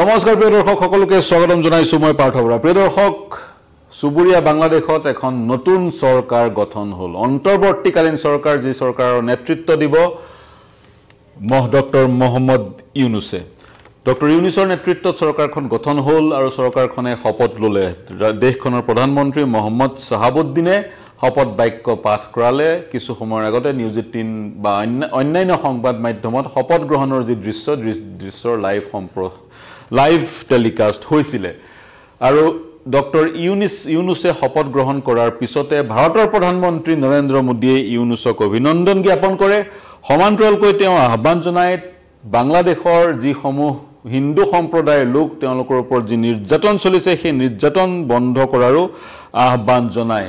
নমস্কাৰ প্ৰিয় দৰ্শক সকলোকে স্বাগতম জনাইছোঁ মই পাৰ্থ বৰা প্ৰিয় দৰ্শক চুবুৰীয়া বাংলাদেশত এখন নতুন চৰকাৰ গঠন হ'ল অন্তৰ্বৰ্তীকালীন চৰকাৰ যি চৰকাৰৰ নেতৃত্ব দিব মহ ডক্টৰ মহম্মদ ইউনুছে ডক্টৰ ইউনুছৰ নেতৃত্বত চৰকাৰখন গঠন হ'ল আৰু চৰকাৰখনে শপত ল'লে দেশখনৰ প্ৰধানমন্ত্ৰী মহম্মদ চাহাবুদ্দিনে শপত বাক্য পাঠ কৰালে কিছু সময়ৰ আগতে নিউজ এইটিন বা অন্য অন্যান্য সংবাদ মাধ্যমত শপত গ্ৰহণৰ যি দৃশ্য দৃশ্যৰ লাইভ সম্প্ৰ লাইভ টেলিকাষ্ট হৈছিলে আৰু ডক্টৰ ইউনিছ ইউনুছে শপত গ্ৰহণ কৰাৰ পিছতে ভাৰতৰ প্ৰধানমন্ত্ৰী নৰেন্দ্ৰ মোদীয়ে ইউনুছক অভিনন্দন জ্ঞাপন কৰে সমান্তৰালকৈ তেওঁ আহ্বান জনাই বাংলাদেশৰ যিসমূহ হিন্দু সম্প্ৰদায়ৰ লোক তেওঁলোকৰ ওপৰত যি নিৰ্যাতন চলিছে সেই নিৰ্যাতন বন্ধ কৰাৰো আহ্বান জনায়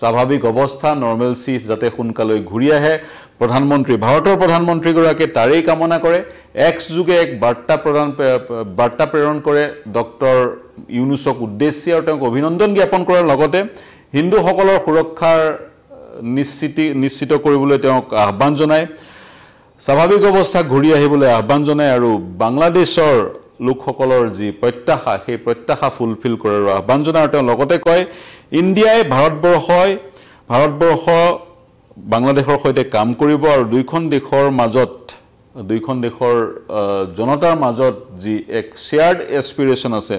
স্বাভাৱিক অৱস্থা নৰ্মেল চি যাতে সোনকালে ঘূৰি আহে প্ৰধানমন্ত্ৰী ভাৰতৰ প্ৰধানমন্ত্ৰীগৰাকীয়ে তাৰেই কামনা কৰে এক্স যোগে এক বাৰ্তা প্ৰদান বাৰ্তা প্ৰেৰণ কৰে ডক্টৰ ইউনুছক উদ্দেশ্যে আৰু তেওঁক অভিনন্দন জ্ঞাপন কৰাৰ লগতে হিন্দুসকলৰ সুৰক্ষাৰ নিশ্চিতি নিশ্চিত কৰিবলৈ তেওঁক আহ্বান জনায় স্বাভাৱিক অৱস্থা ঘূৰি আহিবলৈ আহ্বান জনায় আৰু বাংলাদেশৰ লোকসকলৰ যি প্ৰত্যাশা সেই প্ৰত্যাশা ফুলফিল কৰাৰ আহ্বান জনায় আৰু তেওঁ লগতে কয় ইণ্ডিয়াই ভাৰতবৰ্ষই ভাৰতবৰ্ষ বাংলাদেশৰ সৈতে কাম কৰিব আৰু দুয়োখন দেশৰ মাজত দুয়োখন দেশৰ জনতাৰ মাজত যি এক শ্বেয়াৰ্ড এছপিৰেশ্যন আছে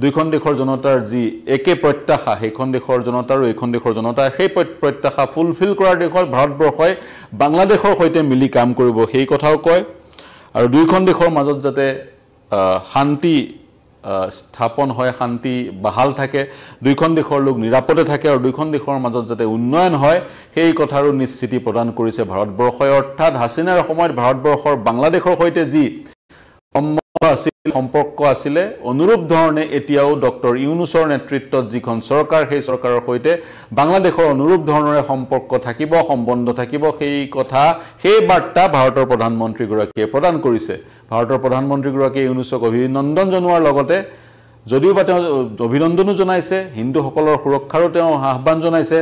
দুয়োখন দেশৰ জনতাৰ যি একে প্ৰত্যাশা সেইখন দেশৰ জনতা আৰু এইখন দেশৰ জনতাৰ সেই প্ৰত্যাশা ফুলফিল কৰাৰ দেশত ভাৰতবৰ্ষই বাংলাদেশৰ সৈতে মিলি কাম কৰিব সেই কথাও কয় আৰু দুয়োখন দেশৰ মাজত যাতে শান্তি স্থাপন হয় শান্তি বহাল থাকে দুইখন দেশৰ লোক নিৰাপদে থাকে আৰু দুইখন দেশৰ মাজত যাতে উন্নয়ন হয় সেই কথাৰো নিশ্চিতি প্ৰদান কৰিছে ভাৰতবৰ্ষই অৰ্থাৎ হাছিনাৰ সময়ত ভাৰতবৰ্ষৰ বাংলাদেশৰ সৈতে যি আছিল সম্পৰ্ক আছিলে অনুৰূপ ধৰণে এতিয়াও ডক্টৰ ইউনুছৰ নেতৃত্বত যিখন চৰকাৰ সেই চৰকাৰৰ সৈতে বাংলাদেশৰ অনুৰূপ ধৰণৰে সম্পৰ্ক থাকিব সম্বন্ধ থাকিব সেই কথা সেই বাৰ্তা ভাৰতৰ প্ৰধানমন্ত্ৰীগৰাকীয়ে প্ৰদান কৰিছে ভাৰতৰ প্ৰধানমন্ত্ৰীগৰাকীয়ে ইউনুচক অভিনন্দন জনোৱাৰ লগতে যদিও বা তেওঁ অভিনন্দনো জনাইছে হিন্দুসকলৰ সুৰক্ষাৰো তেওঁ আহ্বান জনাইছে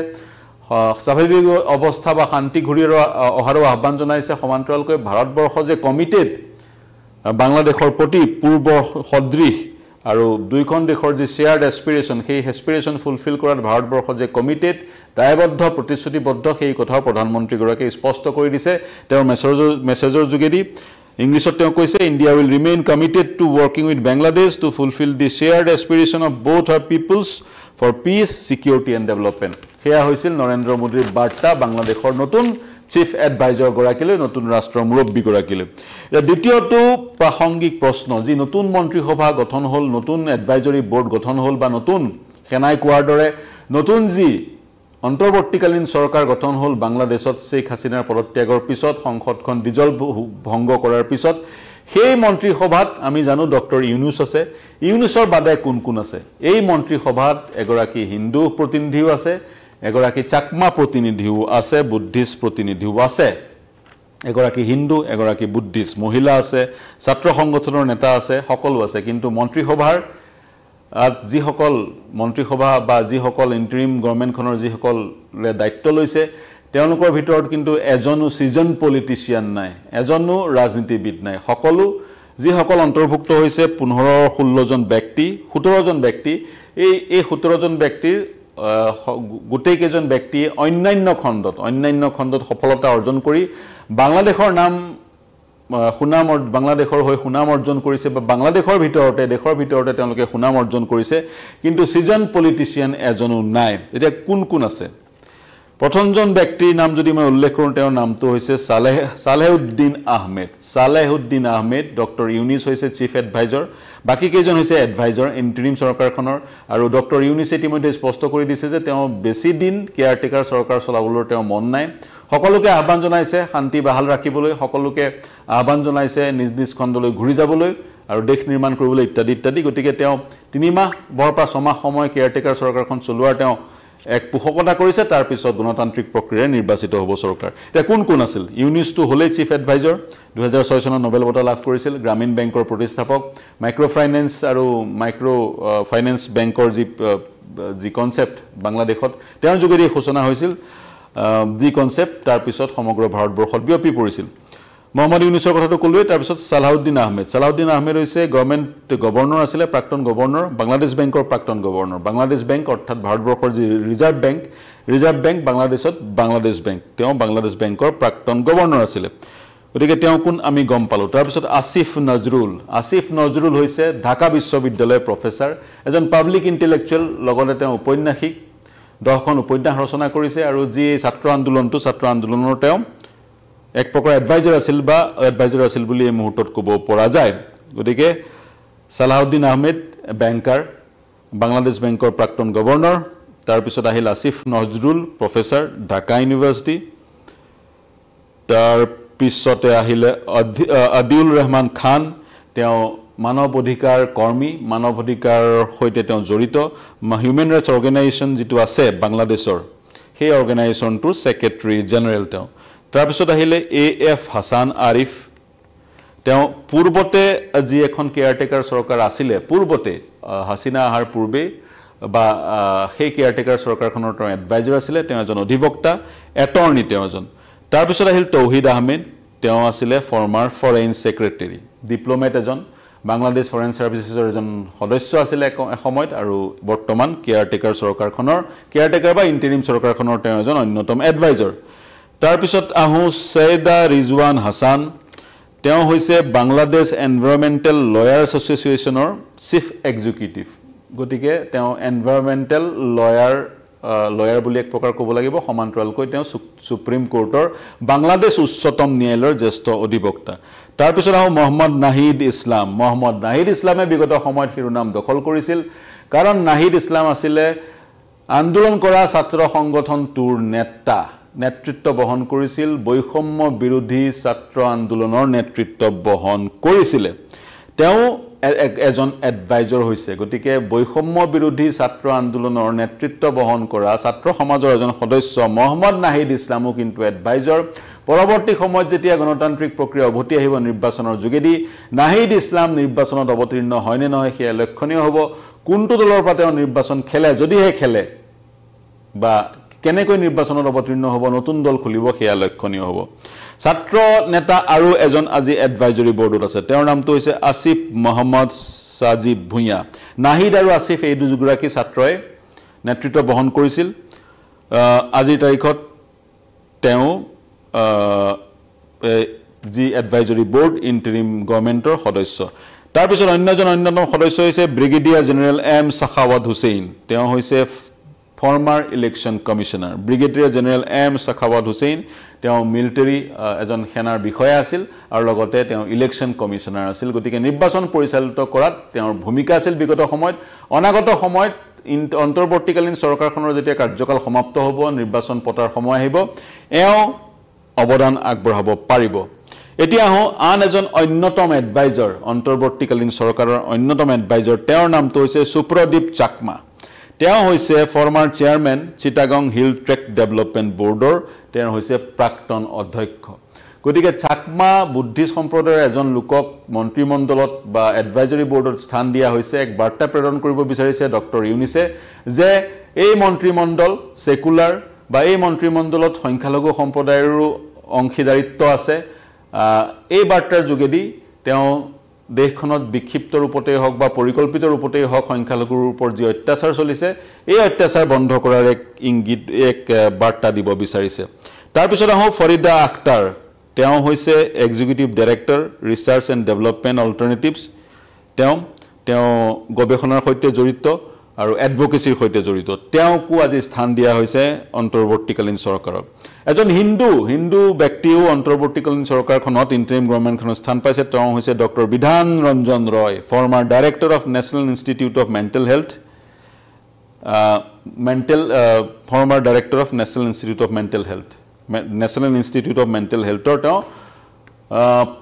স্বাভাৱিক অৱস্থা বা শান্তি ঘূৰি অহাৰো আহ্বান জনাইছে সমান্তৰালকৈ ভাৰতবৰ্ষ যে কমিটেড বাংলাদেশৰ প্ৰতি পূৰ্ব সদৃশ আৰু দুয়োখন দেশৰ যি শ্বেয়াৰ্ড এছপিৰেশ্যন সেই এছপিৰেশ্যন ফুলফিল কৰাত ভাৰতবৰ্ষ যে কমিটেড দায়বদ্ধ প্ৰতিশ্ৰুতিবদ্ধ সেই কথাও প্ৰধানমন্ত্ৰীগৰাকীয়ে স্পষ্ট কৰি দিছে তেওঁৰ মেছেজৰ মেছেজৰ যোগেদি ইংলিছত তেওঁ কৈছে India will remain committed to working with Bangladesh to fulfil the শ্বেয়াৰ aspiration of both our peoples for peace security and development সেয়া হৈছিল নৰেন্দ্ৰ মোদীৰ বাৰ্তা বাংলাদেশৰ নতুন চিফ এডভাইজাৰগৰাকীলৈ নতুন ৰাষ্ট্ৰৰ মুৰব্বীগৰাকীলৈ এতিয়া দ্বিতীয়টো প্ৰাসংগিক প্ৰশ্ন যি নতুন মন্ত্ৰীসভা গঠন হ'ল নতুন এডভাইজৰী বৰ্ড গঠন হ'ল বা নতুন সেনাই কোৱাৰ দৰে নতুন যি অন্তৰ্বৰ্তীকালীন চৰকাৰ গঠন হ'ল বাংলাদেশত শ্বেখ হাছিনাৰ পদত্যাগৰ পিছত সংসদখন ডিজল ভংগ কৰাৰ পিছত সেই মন্ত্ৰীসভাত আমি জানো ডক্টৰ ইউনুছ আছে ইউনুছৰ বাদে কোন কোন আছে এই মন্ত্ৰীসভাত এগৰাকী হিন্দু প্ৰতিনিধিও আছে এগৰাকী চাকমা প্ৰতিনিধিও আছে বুদ্ধিষ্ট প্ৰতিনিধিও আছে এগৰাকী হিন্দু এগৰাকী বুদ্ধিষ্ট মহিলা আছে ছাত্ৰ সংগঠনৰ নেতা আছে সকলো আছে কিন্তু মন্ত্ৰীসভাৰ যিসকল মন্ত্ৰীসভা বা যিসকল ইণ্টিম গভৰ্ণমেণ্টখনৰ যিসকলে দায়িত্ব লৈছে তেওঁলোকৰ ভিতৰত কিন্তু এজনো ছিজন পলিটিচিয়ান নাই এজনো ৰাজনীতিবিদ নাই সকলো যিসকল অন্তৰ্ভুক্ত হৈছে পোন্ধৰ ষোল্লজন ব্যক্তি সোতৰজন ব্যক্তি এই এই সোতৰজন ব্যক্তিৰ গোটেইকেইজন ব্যক্তিয়ে অন্যান্য খণ্ডত অন্যান্য খণ্ডত সফলতা অৰ্জন কৰি বাংলাদেশৰ নাম সুনাম বাংলাদেশৰ হৈ সুনাম অৰ্জন কৰিছে বা বাংলাদেশৰ ভিতৰতে দেশৰ ভিতৰতে তেওঁলোকে সুনাম অৰ্জন কৰিছে কিন্তু ছিজন পলিটিচিয়ান এজনো নাই এতিয়া কোন কোন আছে প্ৰথমজন ব্যক্তিৰ নাম যদি মই উল্লেখ কৰোঁ তেওঁৰ নামটো হৈছে চালেহ চালেহুদ্দিন আহমেদ চালেহুদ্দিন আহমেদ ডক্টৰ ইউনিছ হৈছে চিফ এডভাইজৰ বাকীকেইজন হৈছে এডভাইজৰ ইণ্টিৰিম চৰকাৰখনৰ আৰু ডক্টৰ ইউনিছে ইতিমধ্যে স্পষ্ট কৰি দিছে যে তেওঁ বেছিদিন কেয়াৰটেকাৰ চৰকাৰ চলাবলৈ তেওঁ মন নাই সকলোকে আহ্বান জনাইছে শান্তি বাহাল ৰাখিবলৈ সকলোকে আহ্বান জনাইছে নিজ নিজ খণ্ডলৈ ঘূৰি যাবলৈ আৰু দেশ নিৰ্মাণ কৰিবলৈ ইত্যাদি ইত্যাদি গতিকে তেওঁ তিনিমাহ বৰ পৰা ছমাহ সময় কেয়াৰটেকাৰ চৰকাৰখন চলোৱাৰ তেওঁ এক পোষকতা কৰিছে তাৰপিছত গণতান্ত্ৰিক প্ৰক্ৰিয়াৰে নিৰ্বাচিত হ'ব চৰকাৰ এতিয়া কোন কোন আছিল ইউনিচটো হ'লেই চিফ এডভাইজৰ দুহেজাৰ ছয় চনত নবেল বঁটা লাভ কৰিছিল গ্ৰামীণ বেংকৰ প্ৰতিষ্ঠাপক মাইক্ৰ' ফাইনেন্স আৰু মাইক্ৰ' ফাইনেন্স বেংকৰ যি যি কনচেপ্ট বাংলাদেশত তেওঁৰ যোগেদি সূচনা হৈছিল যি কনচেপ্ট তাৰপিছত সমগ্ৰ ভাৰতবৰ্ষত বিয়পি পৰিছিল মহম্মদ ইউনুছৰ কথাটো ক'লোৱেই তাৰপিছত চালাহউদ্দিন আহমেদ চালাহুদ্দিন আহমেদ হৈছে গভৰ্ণমেণ্ট গভৰ্ণৰ আছিলে প্ৰাক্তন গৱৰ্ণৰ বাংলাদেশ বেংকৰ প্ৰাক্তন গৱৰ্ণৰ বাংলাদেশ বেংক অৰ্থাৎ ভাৰতবৰ্ষৰ যি ৰিজাৰ্ভ বেংক ৰিজাৰ্ভ বেংক বাংলাদেশত বাংলাদেশ বেংক তেওঁ বাংলাদেশ বেংকৰ প্ৰাক্তন গৱৰ্ণৰ আছিলে গতিকে তেওঁ কোন আমি গম পালোঁ তাৰপিছত আছিফ নজৰুল আছিফ নজৰুল হৈছে ঢাকা বিশ্ববিদ্যালয়ৰ প্ৰফেচাৰ এজন পাব্লিক ইণ্টেলেকচুৱেল লগতে তেওঁ উপন্যাসিক দহখন উপন্যাস ৰচনা কৰিছে আৰু যি ছাত্ৰ আন্দোলনটো ছাত্ৰ আন্দোলনৰ তেওঁ এক প্ৰকাৰ এডভাইজাৰ আছিল বা এডভাইজাৰ আছিল বুলি এই মুহূৰ্তত ক'ব পৰা যায় গতিকে চালাহউদ্দিন আহমেদ বেংকাৰ বাংলাদেশ বেংকৰ প্ৰাক্তন গভৰ্ণৰ তাৰপিছত আহিল আছিফ নজৰুল প্ৰফেচাৰ ঢাকা ইউনিভাৰ্চিটি তাৰপিছতে আহিলে আদিউল ৰহমান খান তেওঁ মানৱ অধিকাৰ কৰ্মী মানৱ অধিকাৰৰ সৈতে তেওঁ জড়িত হিউমেন ৰাইটছ অৰ্গেনাইজেশ্যন যিটো আছে বাংলাদেশৰ সেই অৰ্গেনাইজেশ্যনটোৰ ছেক্ৰেটেৰী জেনেৰেল তেওঁ তাৰপিছত আহিলে এ এফ হাছান আৰিফ তেওঁ পূৰ্বতে যি এখন কেয়াৰটেকাৰ চৰকাৰ আছিলে পূৰ্বতে হাছিনা অহাৰ পূৰ্বেই বা সেই কেয়াৰটেকাৰ চৰকাৰখনৰ তেওঁ এডভাইজাৰ আছিলে তেওঁ এজন অধিবক্তা এটৰ্নি তেওঁ এজন তাৰপিছত আহিল তৌহিদ আহমেদ তেওঁ আছিলে ফৰ্মাৰ ফৰেইন ছেক্ৰেটেৰী ডিপ্ল'মেট এজন বাংলাদেশ ফৰেইন ছাৰ্ভিচেছৰ এজন সদস্য আছিলে এসময়ত আৰু বৰ্তমান কেয়াৰটেকাৰ চৰকাৰখনৰ কেয়াৰটেকাৰ বা ইণ্টেৰিম চৰকাৰখনৰ তেওঁ এজন অন্যতম এডভাইজাৰ তাৰপিছত আহোঁ ছৈদা ৰিজৱান হাছান তেওঁ হৈছে বাংলাদেশ এনভাইৰমেণ্টেল লয়াৰ এছ'চিয়েশ্যনৰ চিফ এক্সিকিউটিভ গতিকে তেওঁ এনভাইৰমেণ্টেল লয়াৰ লয়াৰ বুলি এক প্ৰকাৰ ক'ব লাগিব সমান্তৰালকৈ তেওঁ চুপ্ৰিম কোৰ্টৰ বাংলাদেশ উচ্চতম ন্যায়ালয়ৰ জ্যেষ্ঠ অধিবক্তা তাৰপিছত আহোঁ মহম্মদ নাহিদ ইছলাম মহম্মদ নাহিদ ইছলামে বিগত সময়ত শিৰোনাম দখল কৰিছিল কাৰণ নাহিদ ইছলাম আছিলে আন্দোলন কৰা ছাত্ৰ সংগঠনটোৰ নেতা নেতৃত্ব বহন কৰিছিল বৈষম্য বিৰোধী ছাত্ৰ আন্দোলনৰ নেতৃত্ব বহন কৰিছিলে তেওঁ এজন এডভাইজৰ হৈছে গতিকে বৈষম্য বিৰোধী ছাত্ৰ আন্দোলনৰ নেতৃত্ব বহন কৰা ছাত্ৰ সমাজৰ এজন সদস্য মহম্মদ নাহিদ ইছলামো কিন্তু এডভাইজৰ পৰৱৰ্তী সময়ত যেতিয়া গণতান্ত্ৰিক প্ৰক্ৰিয়া উভতি আহিব নিৰ্বাচনৰ যোগেদি নাহিদ ইছলাম নিৰ্বাচনত অৱতীৰ্ণ হয় নে নহয় সেয়া লক্ষণীয় হ'ব কোনটো দলৰ পৰা তেওঁ নিৰ্বাচন খেলে যদিহে খেলে বা কেনেকৈ নিৰ্বাচনত অৱতীৰ্ণ হ'ব নতুন দল খুলিব সেয়া লক্ষণীয় হ'ব ছাত্ৰ নেতা আৰু এজন আজি এডভাইজৰী বৰ্ডত আছে তেওঁৰ নামটো হৈছে আছিফ মহম্মদ ছাজিব ভূঞা নাহিদ আৰু আছিফ এই দুগৰাকী ছাত্ৰই নেতৃত্ব বহন কৰিছিল আজিৰ তাৰিখত তেওঁ যি এডভাইজৰী বৰ্ড ইণ্টিম গভমেণ্টৰ সদস্য তাৰপিছত অন্য এজন অন্যতম সদস্য হৈছে brigadier general M Sakhawat Hossain তেওঁ হৈছে former election commissioner brigadier general M Sakhawat Hossain তেওঁ মিলিটেৰী এজন সেনাৰ বিষয়া আছিল আৰু লগতে তেওঁ ইলেকশ্যন কমিশ্যনাৰ আছিল গতিকে নিৰ্বাচন পৰিচালিত কৰাত তেওঁৰ ভূমিকা আছিল বিগত সময়ত অনাগত সময়ত অন্তৰ্বৰ্তীকালীন চৰকাৰখনৰ যেতিয়া কাৰ্যকাল সমাপ্ত হ'ব নিৰ্বাচন পতাৰ সময় আহিব এওঁ অৱদান আগবঢ়াব পাৰিব এতিয়া আহোঁ আন এজন অন্যতম এডভাইজাৰ অন্তৰ্বৰ্তীকালীন চৰকাৰৰ অন্যতম এডভাইজাৰ তেওঁৰ নামটো হৈছে সুপ্ৰদীপ চাকমা তেওঁ হৈছে former chairman Chittagong hill tracts development board তেওঁৰ হৈছে প্ৰাক্তন অধ্যক্ষ গতিকে চাকমা বুদ্ধিষ্ট সম্প্ৰদায়ৰ এজন লোকক মন্ত্ৰীমণ্ডলত বা এডভাইজৰী বৰ্ডত স্থান দিয়া হৈছে এক বাৰ্তা প্ৰেৰণ কৰিব বিচাৰিছে ডক্টৰ ইউনিছে যে এই মন্ত্ৰীমণ্ডল ছেকুলাৰ বা এই মন্ত্ৰীমণ্ডলত সংখ্যালঘু সম্প্ৰদায়ৰো অংশীদাৰিত্ব আছে এই বাৰ্তাৰ যোগেদি তেওঁ দেশখনত বিক্ষিপ্ত ৰূপতেই হওক বা পৰিকল্পিত ৰূপতেই হওক সংখ্যালঘুৰ ওপৰত যি অত্যাচাৰ চলিছে এই অত্যাচাৰ বন্ধ কৰাৰ এক ইংগিত এক বাৰ্তা দিব বিচাৰিছে তাৰপিছত আহোঁ ফৰিদা আখতাৰ তেওঁ হৈছে executive director research and development alternatives তেওঁ তেওঁ গৱেষণাৰ সৈতে জড়িত আৰু এডভকেচিৰ সৈতে জড়িত তেওঁকো আজি স্থান দিয়া হৈছে অন্তৰ্বৰ্তীকালীন চৰকাৰক এজন হিন্দু হিন্দু ব্যক্তিয়েও অন্তৰ্বৰ্তীকালীন চৰকাৰখনত ইণ্টাৰিম গভৰ্ণমেণ্টখনত স্থান পাইছে তেওঁ হৈছে doctor Bidhan Ranjan Roy former director of national institute of mental health mental former director of national institute of mental health national institute of mental হেল্থৰ তেওঁ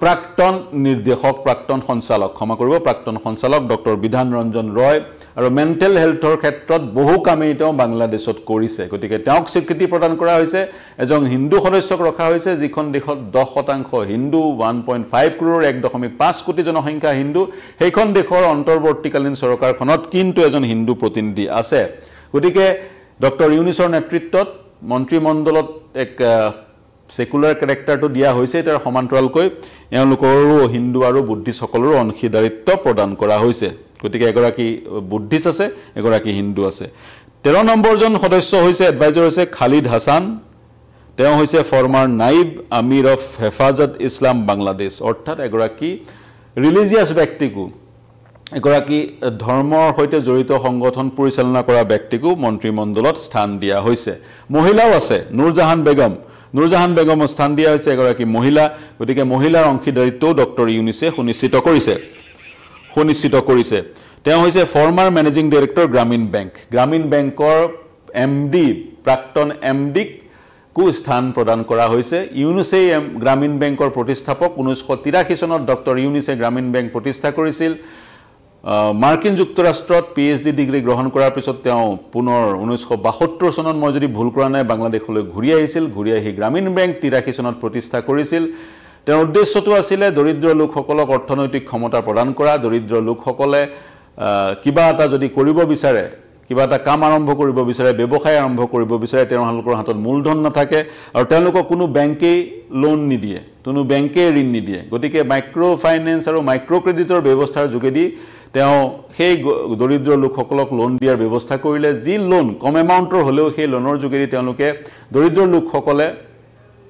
প্ৰাক্তন নিৰ্দেশক প্ৰাক্তন সঞ্চালক ক্ষমা কৰিব প্ৰাক্তন সঞ্চালক ডক্টৰ বিধান ৰঞ্জন ৰয় আৰু মেণ্টেল হেল্থৰ ক্ষেত্ৰত বহু কামেই তেওঁ বাংলাদেশত কৰিছে গতিকে তেওঁক স্বীকৃতি প্ৰদান কৰা হৈছে এজন হিন্দু সদস্যক ৰখা হৈছে যিখন দেশত দহ শতাংশ হিন্দু ওৱান পইণ্ট ফাইভ ক্ৰ'ৰ এক দশমিক পাঁচ কোটি জনসংখ্যা হিন্দু সেইখন দেশৰ অন্তৰ্বৰ্তীকালীন চৰকাৰখনত কিন্তু এজন হিন্দু প্ৰতিনিধি আছে গতিকে ডক্টৰ ইউনিছৰ নেতৃত্বত মন্ত্ৰীমণ্ডলত এক ছেকুলাৰ কেৰেক্টাৰটো দিয়া হৈছে তাৰ সমান্তৰালকৈ এওঁলোকৰো হিন্দু আৰু বুদ্ধিষ্টসকলৰো অংশীদাৰিত্ব প্ৰদান কৰা হৈছে গতিকে এগৰাকী বুদ্ধিষ্ট আছে এগৰাকী হিন্দু আছে তেৰ নম্বৰজন সদস্য হৈছে এডভাইজাৰ হৈছে খালিদ হাছান তেওঁ হৈছে ফৰ্মাৰ নাইব আমিৰ অফ হেফাজত ইছলাম বাংলাদেশ অৰ্থাৎ এগৰাকী ৰিলিজিয়াছ ব্যক্তিকো এগৰাকী ধৰ্মৰ সৈতে জড়িত সংগঠন পৰিচালনা কৰা ব্যক্তিকো মন্ত্ৰীমণ্ডলত স্থান দিয়া হৈছে মহিলাও আছে নুৰজাহান বেগম নুৰজাহান বেগমৰ স্থান দিয়া হৈছে এগৰাকী মহিলা গতিকে মহিলাৰ অংশীদাৰিত্বও ডক্টৰ ইউনিচে সুনিশ্চিত কৰিছে সুনিশ্চিত কৰিছে তেওঁ হৈছে former managing director Grameen bank Grameen বেংকৰ এম ডি প্ৰাক্তন এম ডিক কু স্থান প্ৰদান কৰা হৈছে ইউনিচেই গ্ৰামীণ বেংকৰ প্ৰতিষ্ঠাপক ঊনৈছশ তিৰাশী চনত ডক্টৰ ইউনিচে গ্ৰামীণ বেংক প্ৰতিষ্ঠা কৰিছিল মাৰ্কিন যুক্তৰাষ্ট্ৰত পি এইচ ডি ডিগ্ৰী গ্ৰহণ কৰাৰ পিছত তেওঁ পুনৰ ঊনৈছশ বাসত্তৰ চনত মই যদি ভুল কৰা নাই বাংলাদেশলৈ ঘূৰি আহিছিল ঘূৰি আহি গ্ৰামীণ বেংক তিৰাশী চনত প্ৰতিষ্ঠা কৰিছিল তেওঁৰ উদ্দেশ্যটো আছিলে দৰিদ্ৰ লোকসকলক অৰ্থনৈতিক ক্ষমতা প্ৰদান কৰা দৰিদ্ৰ লোকসকলে কিবা এটা যদি কৰিব বিচাৰে কিবা এটা কাম আৰম্ভ কৰিব বিচাৰে ব্যৱসায় আৰম্ভ কৰিব বিচাৰে তেওঁলোকৰ হাতত মূলধন নাথাকে আৰু তেওঁলোকক কোনো বেংকেই লোন নিদিয়ে কোনো বেংকেই ঋণ নিদিয়ে গতিকে মাইক্ৰ' ফাইনেন্স আৰু মাইক্ৰ' ক্ৰেডিটৰ ব্যৱস্থাৰ যোগেদি তেওঁ সেই দৰিদ্ৰ লোকসকলক লোন দিয়াৰ ব্যৱস্থা কৰিলে যি লোন কম এমাউণ্টৰ হ'লেও সেই লোনৰ যোগেদি তেওঁলোকে দৰিদ্ৰ লোকসকলে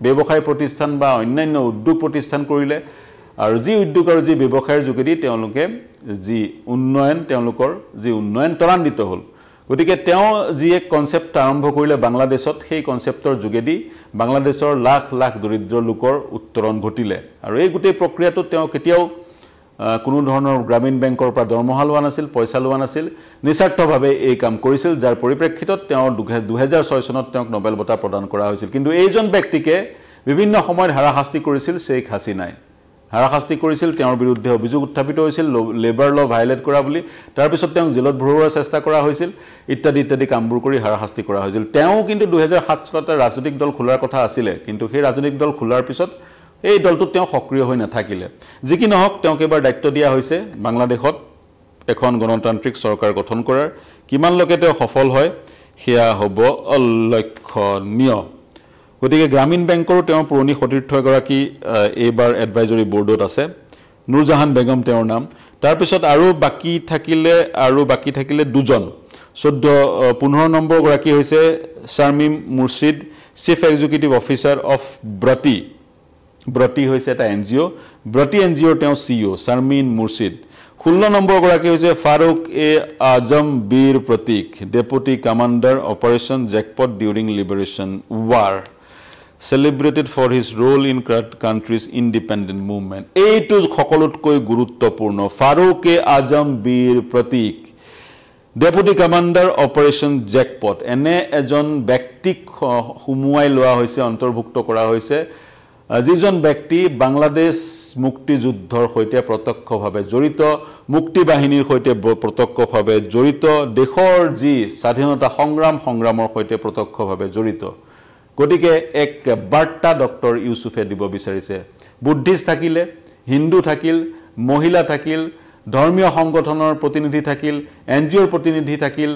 ব্যৱসায় প্ৰতিষ্ঠান বা অন্যান্য উদ্যোগ প্ৰতিষ্ঠান কৰিলে আৰু যি উদ্যোগ আৰু যি ব্যৱসায়ৰ যোগেদি তেওঁলোকে যি উন্নয়ন তেওঁলোকৰ যি উন্নয়ন ত্বৰান্বিত হ'ল গতিকে তেওঁ যি এক কনচেপ্ট আৰম্ভ কৰিলে বাংলাদেশত সেই কনচেপ্টৰ যোগেদি বাংলাদেশৰ লাখ লাখ দৰিদ্ৰ লোকৰ উত্তৰণ ঘটিলে আৰু এই গোটেই প্ৰক্ৰিয়াটোত তেওঁ কেতিয়াও কোনো ধৰণৰ গ্ৰামীণ বেংকৰ পৰা দৰমহা লোৱা নাছিল পইচা লোৱা নাছিল নিস্বাৰ্থভাৱে এই কাম কৰিছিল যাৰ পৰিপ্ৰেক্ষিতত তেওঁ দুহেজাৰ ছয় চনত তেওঁক নবেল বঁটা প্ৰদান কৰা হৈছিল কিন্তু এইজন ব্যক্তিকে বিভিন্ন সময়ত হাৰাশাস্তি কৰিছিল শ্বেখ হাছিনাই হাৰাশাস্তি কৰিছিল তেওঁৰ বিৰুদ্ধে অভিযোগ উত্থাপিত হৈছিল লেবাৰ ল' ভায়লেট কৰা বুলি তাৰপিছত তেওঁক জেলত ভৰোৱাৰ চেষ্টা কৰা হৈছিল ইত্যাদি ইত্যাদি কামবোৰ কৰি হাৰাশাস্তি কৰা হৈছিল তেওঁ কিন্তু দুহেজাৰ সাত চনতে ৰাজনৈতিক দল খোলাৰ কথা আছিলে কিন্তু সেই ৰাজনৈতিক দল খোলাৰ পিছত এই দলটোত তেওঁ সক্ৰিয় হৈ নাথাকিলে যি কি নহওক তেওঁক এইবাৰ দায়িত্ব দিয়া হৈছে বাংলাদেশত এখন গণতান্ত্ৰিক চৰকাৰ গঠন কৰাৰ কিমানলৈকে তেওঁ সফল হয় সেয়া হ'ব অলক্ষণীয় গতিকে গ্ৰামীণ বেংকৰো তেওঁৰ পুৰণি সতীৰ্থ এগৰাকী এইবাৰ এডভাইজৰী বৰ্ডত আছে নুৰজাহান বেগম তেওঁৰ নাম তাৰপিছত আৰু বাকী থাকিলে আৰু বাকী থাকিলে দুজন চৈধ্য পোন্ধৰ নম্বৰগৰাকী হৈছে Sharmin Murshid chief executive officer of Brotee Brotee হৈছে এটা এন জি অ' ব্ৰতী এন জি অ'ৰ তেওঁ চি অ' e চাৰ্মিন মুৰ্চিদ ষোল্ল নম্বৰগৰাকী হৈছে Faruk e Azam Bir Protik deputy commander operation jackpot during liberation war celebrated for his role in country's independent movement এইটো সকলোতকৈ গুৰুত্বপূৰ্ণ Faruk e Azam Bir Protik deputy commander operation jackpot এনে এজন ব্যক্তিক সোমোৱাই লোৱা হৈছে অন্তৰ্ভুক্ত কৰা হৈছে যিজন ব্যক্তি বাংলাদেশ মুক্তিযুদ্ধৰ সৈতে প্ৰত্যক্ষভাৱে জড়িত মুক্তি বাহিনীৰ সৈতে প্ৰত্যক্ষভাৱে জড়িত দেশৰ যি স্বাধীনতা সংগ্ৰাম সংগ্ৰামৰ সৈতে প্ৰত্যক্ষভাৱে জড়িত গতিকে এক বাৰ্তা ডক্টৰ ইউচুফে দিব বিচাৰিছে বুদ্ধিষ্ট থাকিলে হিন্দু থাকিল মহিলা থাকিল ধৰ্মীয় সংগঠনৰ প্ৰতিনিধি থাকিল এন জি অ'ৰ প্ৰতিনিধি থাকিল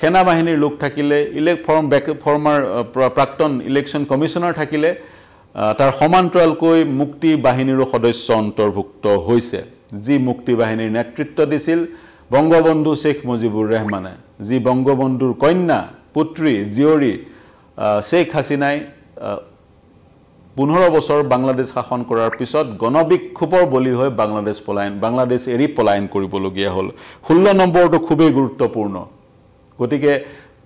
সেনাবাহিনীৰ লোক থাকিলে ইলেক ফৰ্ম ফৰ্মাৰ প্ৰাক্তন ইলেকশ্যন কমিশ্যনাৰ থাকিলে তাৰ সমান্তৰালকৈ মুক্তি বাহিনীৰো সদস্য অন্তৰ্ভুক্ত হৈছে যি মুক্তি বাহিনীৰ নেতৃত্ব দিছিল বংগবন্ধু শ্বেখ মুজিবুৰ ৰেহমানে যি বংগবন্ধুৰ কন্যা পুত্ৰী জীয়ৰী শ্বেখ হাছিনাই পোন্ধৰ বছৰ বাংলাদেশ শাসন কৰাৰ পিছত গণবিক্ষোভৰ বলি হৈ বাংলাদেশ পলায়ন বাংলাদেশ এৰি পলায়ন কৰিবলগীয়া হ'ল ষোল্ল নম্বৰটো খুবেই গুৰুত্বপূৰ্ণ গতিকে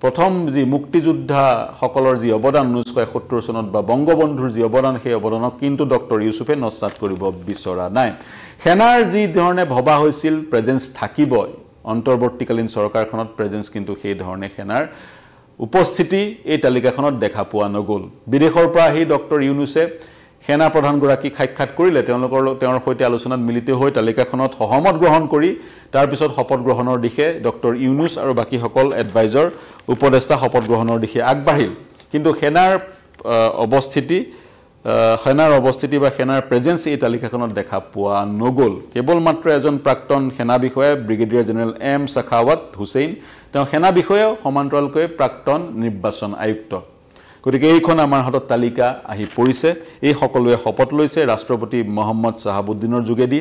প্ৰথম যি মুক্তিযোদ্ধাসকলৰ যি অৱদান ঊনৈছশ এসত্তৰ চনত বা বংগবন্ধুৰ যি অৱদান সেই অৱদানক কিন্তু ডক্টৰ ইউচুফে নস্বাদ কৰিব বিচৰা নাই সেনাৰ যি ধৰণে ভবা হৈছিল প্ৰেজেঞ্চ থাকিবই অন্তৰ্বৰ্তীকালীন চৰকাৰখনত প্ৰেজেঞ্চ কিন্তু সেইধৰণে সেনাৰ উপস্থিতি এই তালিকাখনত দেখা পোৱা নগ'ল বিদেশৰ পৰা আহি ডক্টৰ ইউনুছে সেনা প্ৰধানগৰাকীক সাক্ষাৎ কৰিলে তেওঁলোকৰ তেওঁৰ সৈতে আলোচনাত মিলিত হৈ তালিকাখনত সহমত গ্ৰহণ কৰি তাৰপিছত শপত গ্ৰহণৰ দিশে ডক্টৰ ইউনুছ আৰু বাকীসকল এডভাইজৰ উপদেষ্টা শপত গ্ৰহণৰ দিশে আগবাঢ়িল কিন্তু সেনাৰ অৱস্থিতি সেনাৰ অৱস্থিতি বা সেনাৰ প্ৰেজেঞ্চ এই তালিকাখনত দেখা পোৱা নগ'ল কেৱল মাত্ৰ এজন প্ৰাক্তন সেনা বিষয়া brigadier general M Sakhawat Hossain তেওঁ সেনা বিষয়াও সমান্তৰালকৈ প্ৰাক্তন নিৰ্বাচন আয়ুক্ত গতিকে এইখন আমাৰ হাতত তালিকা আহি পৰিছে এই সকলোৱে শপত লৈছে ৰাষ্ট্ৰপতি মহম্মদ চাহাবুদ্দিনৰ যোগেদি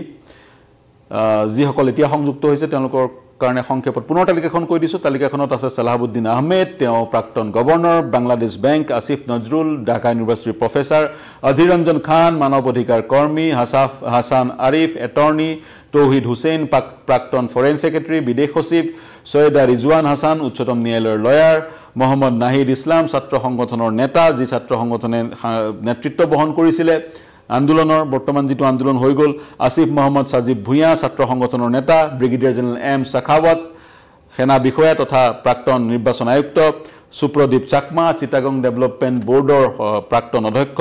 যিসকল এতিয়া সংযুক্ত হৈছে তেওঁলোকৰ কাৰণে সংক্ষেপত পুনৰ তালিকাখন কৈ দিছোঁ তালিকাখনত আছে চালাহাবুদ্দিন আহমেদ তেওঁ প্ৰাক্তন গৱৰ্ণৰ বাংলাদেশ বেংক আছিফ নজৰুল ঢাকা ইউনিভাৰ্চিটিৰ প্ৰফেচাৰ অধীৰঞ্জন খান মানৱ অধিকাৰ কৰ্মী হাছাফ হাছান আৰিফ এটৰ্নি তৌহিদ হুছেইন প্ৰাক প্ৰাক্তন ফৰেইন ছেক্ৰেটেৰী বিদেশ সচিব ছৈয়দা ৰিজোৱান হাছান উচ্চতম ন্যায়ালয়ৰ লয়াৰ মহম্মদ নাহিদ ইছলাম ছাত্ৰ সংগঠনৰ নেতা যি ছাত্ৰ সংগঠনে নেতৃত্ব বহন কৰিছিলে আন্দোলনৰ বৰ্তমান যিটো আন্দোলন হৈ গ'ল আছিফ মহম্মদ চাজিব ভূঞা ছাত্ৰ সংগঠনৰ নেতা ব্ৰিগেডিয়াৰ জেনেৰেল এম শাখাৱত সেনা বিষয়া তথা প্ৰাক্তন নিৰ্বাচন আয়ুক্ত সুপ্ৰদীপ চাকমা চিটাগং ডেভেলপমেণ্ট বৰ্ডৰ প্ৰাক্তন অধ্যক্ষ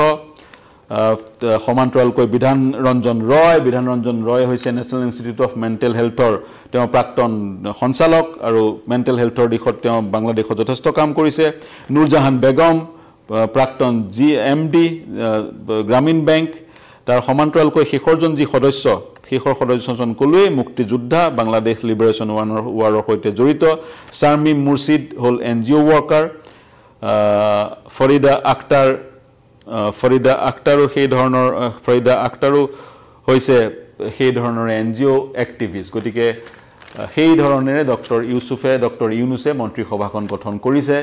সমান্তৰালকৈ বিধান ৰঞ্জন ৰয় বিধান ৰঞ্জন ৰয় হৈছে নেশ্যনেল ইনষ্টিটিউট অফ মেণ্টেল হেল্থৰ তেওঁ প্ৰাক্তন সঞ্চালক আৰু মেণ্টেল হেল্থৰ দিশত তেওঁ বাংলাদেশত যথেষ্ট কাম কৰিছে নুৰজাহান বেগম প্ৰাক্তন যি এম ডি গ্ৰামীণ বেংক তাৰ সমান্তৰালকৈ শেষৰজন যি সদস্য শেষৰ সদস্যজন ক'লোৱেই মুক্তিযোদ্ধা বাংলাদেশ লিবাৰেশ্যন ৱানৰ ৱাৰৰ সৈতে জড়িত চাৰ্মিম মুৰ্চিদ হ'ল N G O' worker Farida Akhtar Farida আখতাৰো সেই ধৰণৰ ফৰিদা আখতাৰো হৈছে সেই ধৰণৰ এন জি অ' এক্টিভিষ্ট গতিকে সেইধৰণেৰে ধৰণেৰে ডক্টৰ ইউচুফে ডক্টৰ ইউনুছে মন্ত্ৰীসভাখন গঠন কৰিছে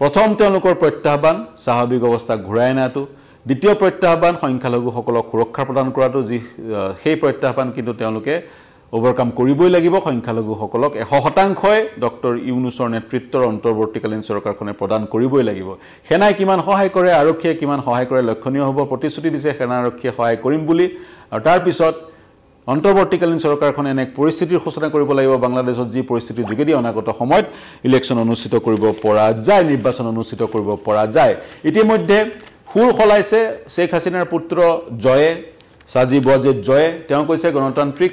প্ৰথম তেওঁলোকৰ প্ৰত্যাহ্বান স্বাভাৱিক অৱস্থা ঘূৰাই অনাটো দ্বিতীয় প্ৰত্যাহ্বান সংখ্যালঘুসকলক সুৰক্ষা প্ৰদান কৰাটো যি সেই প্ৰত্যাহ্বান কিন্তু তেওঁলোকে অভাৰকাম কৰিবই লাগিব সংখ্যালঘুসকলক এশ শতাংশই ডক্টৰ ইউনুছৰ নেতৃত্বৰ অন্তৰ্বৰ্তীকালীন চৰকাৰখনে প্ৰদান কৰিবই লাগিব সেনাই কিমান সহায় কৰে আৰক্ষীয়ে কিমান সহায় কৰে লক্ষণীয় হ'ব প্ৰতিশ্ৰুতি দিছে সেনা আৰক্ষীয়ে সহায় কৰিম বুলি আৰু তাৰপিছত অন্তৱৰ্তীকালীন চৰকাৰখন এনে পৰিস্থিতিৰ সূচনা কৰিব লাগিব বাংলাদেশত যি পৰিস্থিতিৰ যোগেদি অনাগত সময়ত ইলেকশ্যন অনুষ্ঠিত কৰিব পৰা যায় নিৰ্বাচন অনুষ্ঠিত কৰিব পৰা যায় ইতিমধ্যে সুৰ সলাইছে শ্বেখ হাছিনাৰ পুত্ৰ জয়ে চাজিব ৱাজেদ জয়ে তেওঁ কৈছে গণতান্ত্ৰিক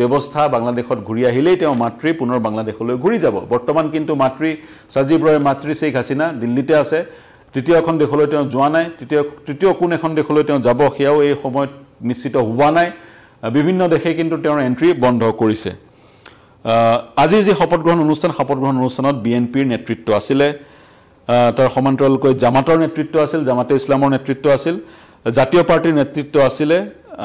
ব্যৱস্থা বাংলাদেশত ঘূৰি আহিলেই তেওঁ মাতৃ পুনৰ বাংলাদেশলৈ ঘূৰি যাব বৰ্তমান কিন্তু মাতৃ চাজিব ৰয় মাতৃ শ্বেখ হাছিনা দিল্লীতে আছে তৃতীয় এখন দেশলৈ তেওঁ যোৱা নাই তৃতীয় তৃতীয় কোন এখন দেশলৈ তেওঁ যাব সেয়াও এই সময়ত নিশ্চিত হোৱা নাই বিভিন্ন দেশে কিন্তু তেওঁৰ এণ্ট্ৰি বন্ধ কৰিছে আজিৰ যি শপতগ্ৰহণ অনুষ্ঠান শপতগ্ৰহণ অনুষ্ঠানত বি এন পিৰ নেতৃত্ব আছিলে তাৰ সমান্তৰালকৈ জামাতৰ নেতৃত্ব আছিল জামাতে ইছলামৰ নেতৃত্ব আছিল জাতীয় পাৰ্টীৰ নেতৃত্ব আছিলে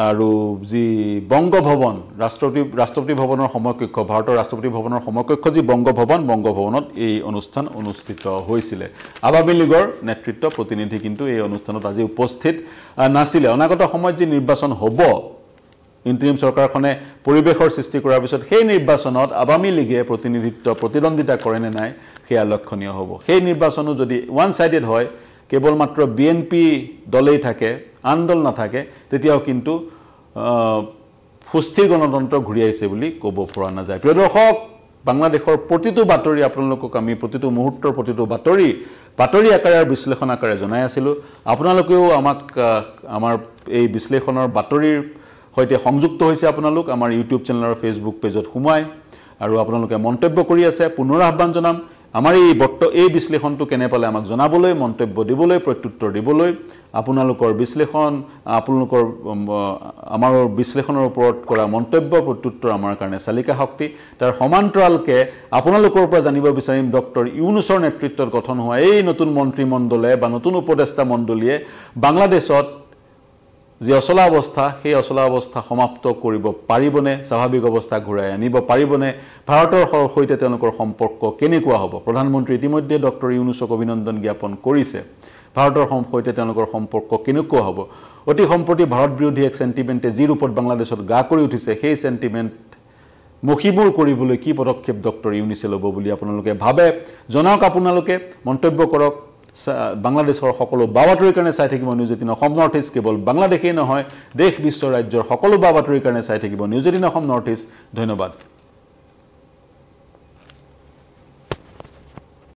আৰু যি বংগভৱন ৰাষ্ট্ৰপতি ৰাষ্ট্ৰপতি ভৱনৰ সমকক্ষ ভাৰতৰ ৰাষ্ট্ৰপতি ভৱনৰ সমকক্ষ যি বংগভৱন বংগভৱনত এই অনুষ্ঠান অনুষ্ঠিত হৈছিলে আৱামী লীগৰ নেতৃত্ব প্ৰতিনিধি কিন্তু এই অনুষ্ঠানত আজি উপস্থিত নাছিলে অনাগত সময়ত যি নিৰ্বাচন হ'ব ইণ্টিম চৰকাৰখনে পৰিৱেশৰ সৃষ্টি কৰাৰ পিছত সেই নিৰ্বাচনত আৱামী লীগে প্ৰতিনিধিত্ব প্ৰতিদ্বন্দ্বিতা কৰে নে নাই সেয়া লক্ষণীয় হ'ব সেই নিৰ্বাচনো যদি ওৱান ছাইডেড হয় কেৱল মাত্ৰ বি এন পি দলেই থাকে আন দল নাথাকে তেতিয়াও কিন্তু সুস্থিৰ গণতন্ত্ৰ ঘূৰি আহিছে বুলি ক'ব পৰা নাযায় প্ৰিয় দৰ্শক বাংলাদেশৰ প্ৰতিটো বাতৰি আপোনালোকক আমি প্ৰতিটো মুহূৰ্তৰ প্ৰতিটো বাতৰি বাতৰি আকাৰে আৰু বিশ্লেষণ আকাৰে জনাই আছিলোঁ আপোনালোকেও আমাক আমাৰ এই বিশ্লেষণৰ বাতৰিৰ সৈতে সংযুক্ত হৈছে আপোনালোক আমাৰ ইউটিউব চেনেলৰ ফেচবুক পেজত সোমাই আৰু আপোনালোকে মন্তব্য কৰি আছে পুনৰ আহ্বান জনাম আমাৰ এই বৰ্ত এই বিশ্লেষণটো কেনে পালে আমাক জনাবলৈ মন্তব্য দিবলৈ প্ৰত্যুত্তৰ দিবলৈ আপোনালোকৰ বিশ্লেষণ আপোনালোকৰ আমাৰ বিশ্লেষণৰ ওপৰত কৰা মন্তব্য প্ৰত্যুত্তৰ আমাৰ কাৰণে চালিকা শক্তি তাৰ সমান্তৰালকে আপোনালোকৰ পৰা জানিব বিচাৰিম ডক্টৰ ইউনুছৰ নেতৃত্বত গঠন হোৱা এই নতুন মন্ত্ৰীমণ্ডলে বা নতুন উপদেষ্টা মণ্ডলীয়ে বাংলাদেশত যি অচলা অৱস্থা সেই অচলা অৱস্থা সমাপ্ত কৰিব পাৰিবনে স্বাভাৱিক অৱস্থা ঘূৰাই আনিব পাৰিবনে ভাৰতৰ সৈতে তেওঁলোকৰ সম্পৰ্ক কেনেকুৱা হ'ব প্ৰধানমন্ত্ৰী ইতিমধ্যে ডক্টৰ ইউনুচক অভিনন্দন জ্ঞাপন কৰিছে ভাৰতৰ সৈতে তেওঁলোকৰ সম্পৰ্ক কেনেকুৱা হ'ব অতি সম্প্ৰতি ভাৰত বিৰোধী এক চেণ্টিমেণ্টে যি ৰূপত বাংলাদেশত গা কৰি উঠিছে সেই চেণ্টিমেণ্ট মষিবোৰ কৰিবলৈ কি পদক্ষেপ ডক্টৰ ইউনিছে ল'ব বুলি আপোনালোকে ভাবে জনাওক আপোনালোকে মন্তব্য কৰক বাংলাদেশৰ সকলো বা বাতৰিৰ কাৰণে চাই থাকিব news eighteen Assam north east কেৱল বাংলাদেশেই নহয় দেশ বিশ্ব ৰাজ্যৰ সকলো বা বাতৰিৰ কাৰণে চাই থাকিব news eighteen Assam north east ধন্যবাদ